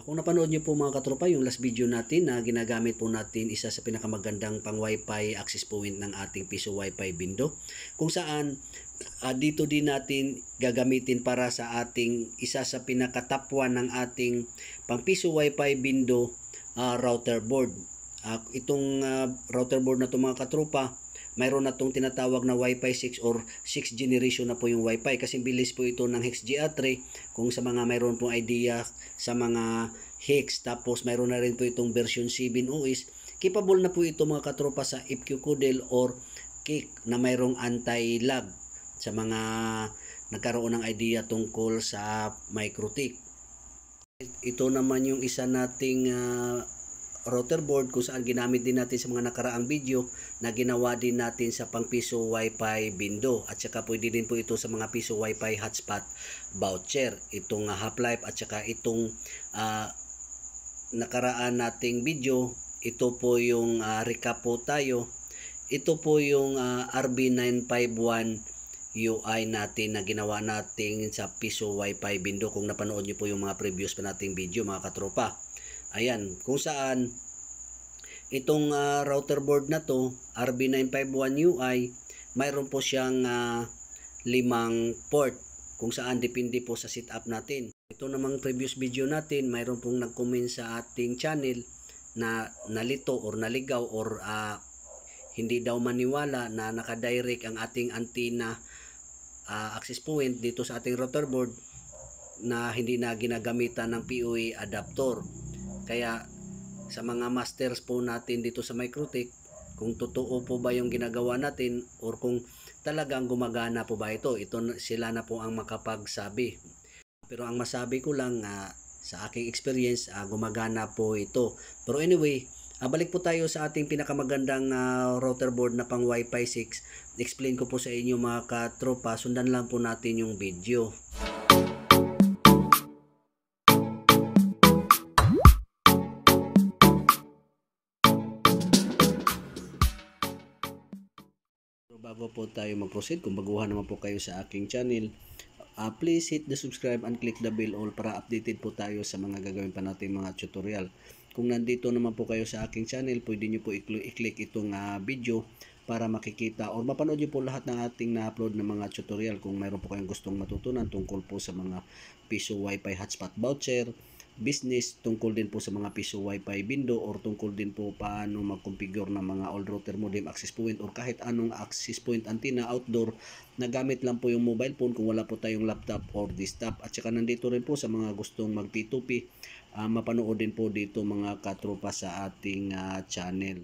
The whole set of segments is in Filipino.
Kung napanood nyo po mga katropa, yung last video natin na ginagamit po natin isa sa pinakamagandang pang wifi access point ng ating piso wifi window kung saan uh, dito din natin gagamitin para sa ating isa sa pinakatapuan ng ating pang piso wifi bindo uh, ah, router board. Uh, itong uh, router board na ito mga katropa mayroon na itong tinatawag na Wi-Fi 6 or 6 generation na po yung Wi-Fi kasi bilis po ito ng Hex 3 kung sa mga mayroon pong idea sa mga Hex tapos mayroon na rin po itong version 7 OS capable na po ito mga katropa sa FQ Codel or KIC na mayroong anti-lag sa mga nagkaroon ng idea tungkol sa microtik. Ito naman yung isa nating uh, router board kung saan ginamit din natin sa mga nakaraang video na ginawa din natin sa piso wifi window at saka pwede din po ito sa mga piso wifi hotspot voucher itong uh, ah, half life at saka itong uh, nakaraan nating video ito po yung uh, recap po tayo ito po yung uh, RB951 UI natin na ginawa natin sa piso wifi window kung napanood nyo po yung mga previous pa nating video mga katropa Ayan, kung saan itong uh, router board na to, RB951 UI, mayroon po siyang uh, limang port kung saan depende po sa setup natin. Ito namang previous video natin, mayroon pong nag-comment sa ating channel na nalito or naligaw or uh, hindi daw maniwala na nakadirect ang ating antenna uh, access point dito sa ating router board na hindi na ginagamitan ng POE adapter. Kaya sa mga masters po natin dito sa Microtech, kung totoo po ba yung ginagawa natin or kung talagang gumagana po ba ito. Ito sila na po ang makapagsabi. Pero ang masabi ko lang uh, sa aking experience, uh, gumagana po ito. Pero anyway, Uh, balik po tayo sa ating pinakamagandang uh, router board na pang Wi-Fi 6. Explain ko po sa inyo mga katropa, sundan lang po natin yung video. bago po tayo mag-proceed, kung baguhan naman po kayo sa aking channel, uh, please hit the subscribe and click the bell all para updated po tayo sa mga gagawin pa natin mga tutorial. Kung nandito naman po kayo sa aking channel, pwede nyo po i-click itong uh, video para makikita or mapanood nyo po lahat ng ating na-upload na mga tutorial kung mayroon po kayong gustong matutunan tungkol po sa mga piso wifi hotspot voucher, business tungkol din po sa mga piso wifi window or tungkol din po paano mag-configure ng mga all router modem access point or kahit anong access point antenna outdoor na gamit lang po yung mobile phone kung wala po tayong laptop or desktop at saka nandito rin po sa mga gustong mag P2P uh, ah, mapanood din po dito mga katropa sa ating uh, channel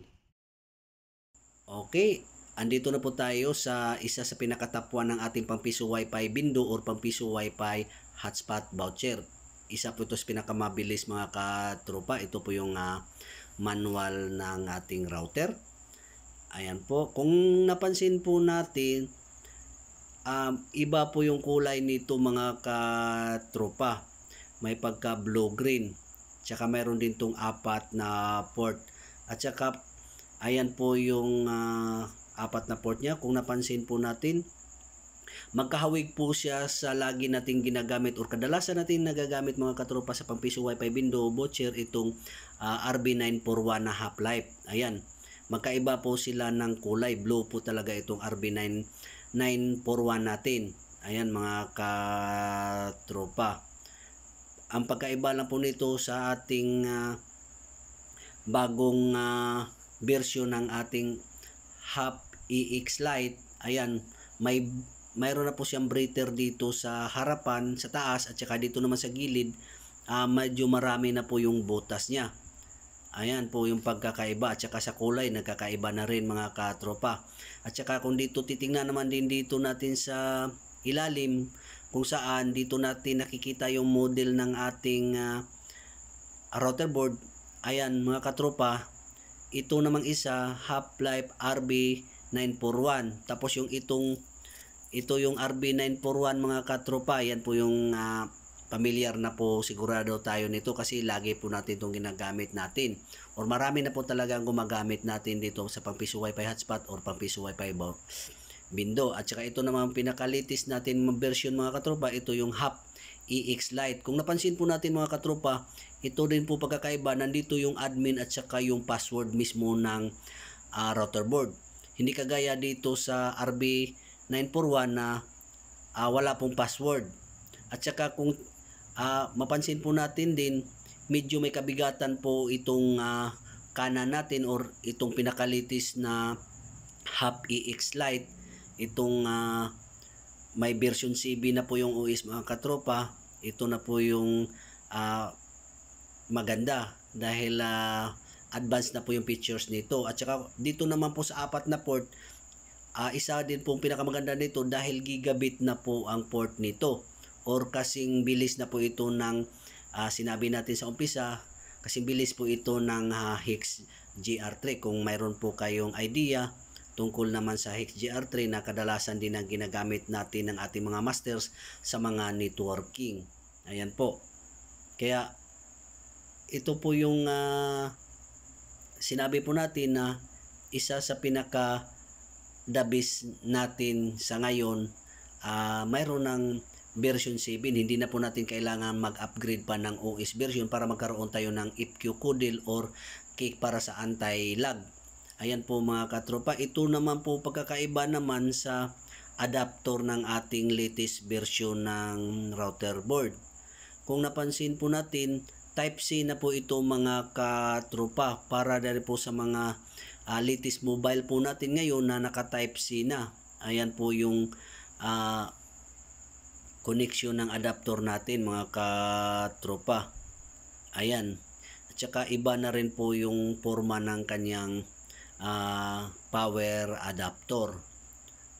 Okay, andito na po tayo sa isa sa pinakatapuan ng ating pampiso wifi window or pampiso wifi hotspot voucher isa po ito sa pinakamabilis mga katropa. Ito po yung uh, manual ng ating router. Ayan po. Kung napansin po natin, um, iba po yung kulay nito mga katropa. May pagka blue green. Tsaka meron din tong apat na port. At tsaka ayan po yung uh, apat na port niya. Kung napansin po natin, Magkahawig po siya sa lagi nating ginagamit or kadalasan natin nagagamit mga katropa sa pampiso wifi window voucher itong uh, ah, RB941 na half-life. Ayan. Magkaiba po sila ng kulay. Blue po talaga itong RB941 natin. Ayan mga katropa. Ang pagkaiba lang po nito sa ating uh, bagong uh, version ng ating half EX light, Ayan, may mayroon na po siyang breather dito sa harapan, sa taas at saka dito naman sa gilid uh, medyo marami na po yung butas niya. Ayan po yung pagkakaiba at saka sa kulay nagkakaiba na rin mga katropa. At saka kung dito titingnan naman din dito natin sa ilalim kung saan dito natin nakikita yung model ng ating uh, ah, router board. Ayan mga katropa, ito namang isa Half-Life RB941. Tapos yung itong ito yung RB941 mga katropa. Yan po yung uh, ah, familiar na po sigurado tayo nito kasi lagi po natin itong ginagamit natin. Or marami na po talagang gumagamit natin dito sa pampiso wifi hotspot or pampiso wifi bindo. At saka ito naman pinakalitis natin version mga katropa. Ito yung HAP EX Lite. Kung napansin po natin mga katropa, ito din po pagkakaiba, nandito yung admin at saka yung password mismo ng uh, router board. Hindi kagaya dito sa RB 941 na uh, wala pong password. At saka kung uh, mapansin po natin din, medyo may kabigatan po itong uh, kanan natin or itong pinakalitis na half EX Lite. Itong uh, may version CB na po yung OS mga katropa. Ito na po yung uh, maganda dahil uh, advanced na po yung features nito. At saka dito naman po sa apat na port, Uh, isa din pong pinakamaganda nito dahil gigabit na po ang port nito or kasing bilis na po ito ng uh, sinabi natin sa umpisa kasing bilis po ito ng uh, ah, Higgs GR3 kung mayroon po kayong idea tungkol naman sa Higgs GR3 na kadalasan din ang ginagamit natin ng ating mga masters sa mga networking ayan po kaya ito po yung uh, sinabi po natin na isa sa pinaka the best natin sa ngayon uh, mayroon ng version 7 hindi na po natin kailangan mag-upgrade pa ng OS version para magkaroon tayo ng IPQ Kudel or cake para sa anti-lag ayan po mga katropa ito naman po pagkakaiba naman sa adapter ng ating latest version ng router board kung napansin po natin type C na po ito mga katropa para dali po sa mga uh, latest mobile po natin ngayon na naka type C na ayan po yung uh, connection ng adapter natin mga katropa ayan at saka iba na rin po yung forma ng kanyang uh, power adapter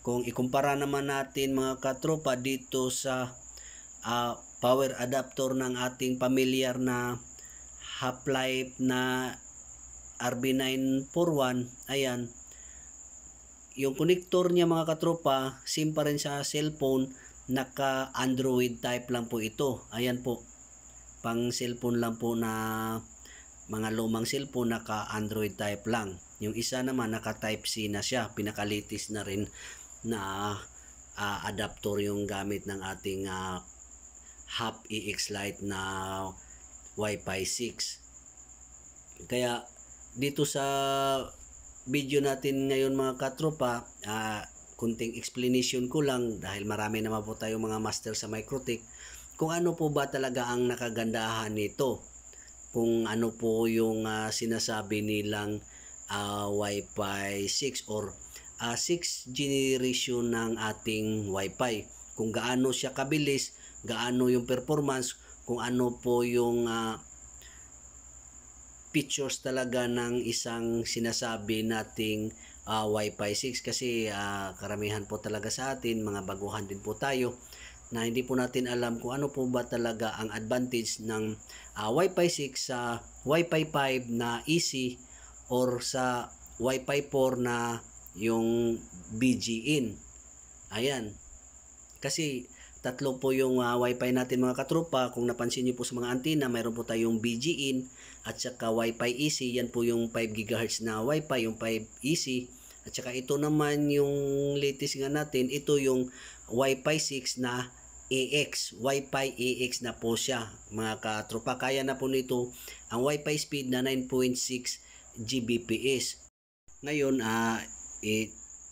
kung ikumpara naman natin mga katropa dito sa uh, power adapter ng ating familiar na half-life na RB941 ayan yung connector niya mga katropa sim pa rin sa cellphone naka android type lang po ito ayan po pang cellphone lang po na mga lumang cellphone naka android type lang yung isa naman naka type C na siya pinaka latest na rin na uh, adapter yung gamit ng ating uh, half EX Lite na Wi-Fi 6 kaya dito sa video natin ngayon mga katropa, uh, kunting explanation ko lang dahil marami na po tayong mga master sa Microtech kung ano po ba talaga ang nakagandahan nito. Kung ano po yung uh, sinasabi nilang uh, Wi-Fi 6 or uh, 6 generation ng ating Wi-Fi. Kung gaano siya kabilis, gaano yung performance, kung ano po yung uh, pictures talaga ng isang sinasabi nating uh, Wi-Fi 6 kasi uh, karamihan po talaga sa atin, mga baguhan din po tayo na hindi po natin alam kung ano po ba talaga ang advantage ng uh, Wi-Fi 6 sa Wi-Fi 5 na easy or sa Wi-Fi 4 na yung BG in. Ayan. Kasi Tatlo po yung uh, wifi natin mga katropa. Kung napansin niyo po sa mga antenna, mayroon po tayong BGN at saka wifi easy. Yan po yung 5 GHz na wifi, yung 5 easy. At saka ito naman yung latest nga natin, ito yung wifi 6 na AX, Wi-Fi AX na po siya mga katropa. Kaya na po nito ang Wi-Fi speed na 9.6 Gbps. Ngayon, uh,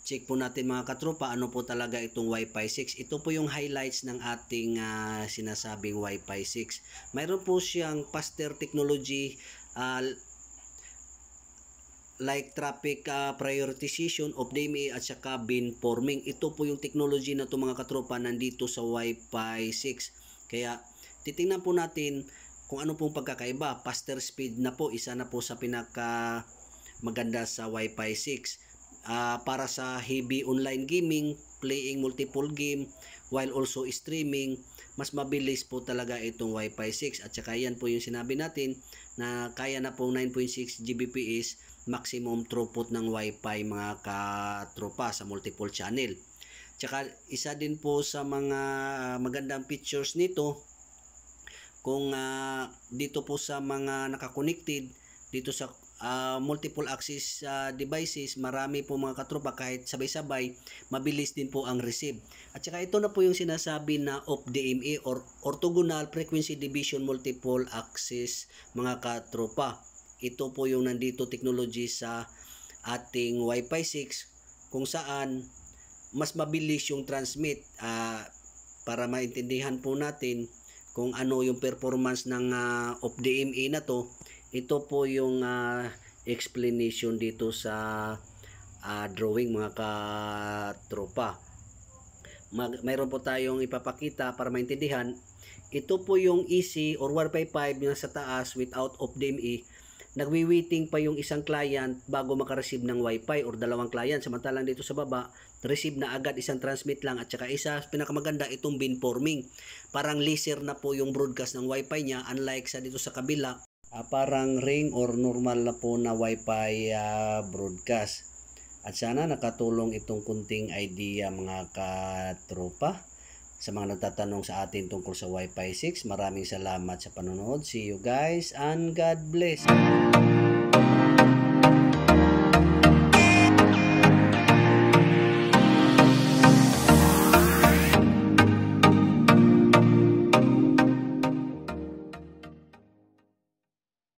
check po natin mga katropa ano po talaga itong Wi-Fi 6. Ito po yung highlights ng ating uh, sinasabing Wi-Fi 6. Mayroon po siyang faster technology uh, ah, like traffic uh, prioritization of DMA at saka bin forming. Ito po yung technology na to mga katropa nandito sa Wi-Fi 6. Kaya titingnan po natin kung ano pong pagkakaiba. Faster speed na po isa na po sa pinaka maganda sa Wi-Fi 6 uh, para sa heavy online gaming, playing multiple game while also streaming, mas mabilis po talaga itong Wi-Fi 6 at saka yan po yung sinabi natin na kaya na pong 9.6 Gbps maximum throughput ng Wi-Fi mga katropa sa multiple channel. Tsaka isa din po sa mga magandang features nito kung uh, dito po sa mga nakakonected dito sa uh, multiple access uh, devices, marami po mga katropa kahit sabay-sabay, mabilis din po ang receive. At saka ito na po yung sinasabi na OFDMA or Orthogonal Frequency Division Multiple Access mga katropa. Ito po yung nandito technology sa ating Wi-Fi 6 kung saan mas mabilis yung transmit uh, para maintindihan po natin kung ano yung performance ng uh, of na to ito po yung uh, explanation dito sa uh, drawing mga katropa. Mag, mayroon po tayong ipapakita para maintindihan. Ito po yung EC or 1 by 5 na sa taas without of DME. E. Nagwi-waiting pa yung isang client bago makareceive ng wifi or dalawang client. Samantalang dito sa baba, receive na agad isang transmit lang at saka isa. Pinakamaganda itong beamforming. Parang laser na po yung broadcast ng wifi fi niya unlike sa dito sa kabila uh, parang ring or normal na po na wifi uh, broadcast. At sana nakatulong itong kunting idea mga katropa sa mga nagtatanong sa atin tungkol sa wifi 6. Maraming salamat sa panonood. See you guys and God bless.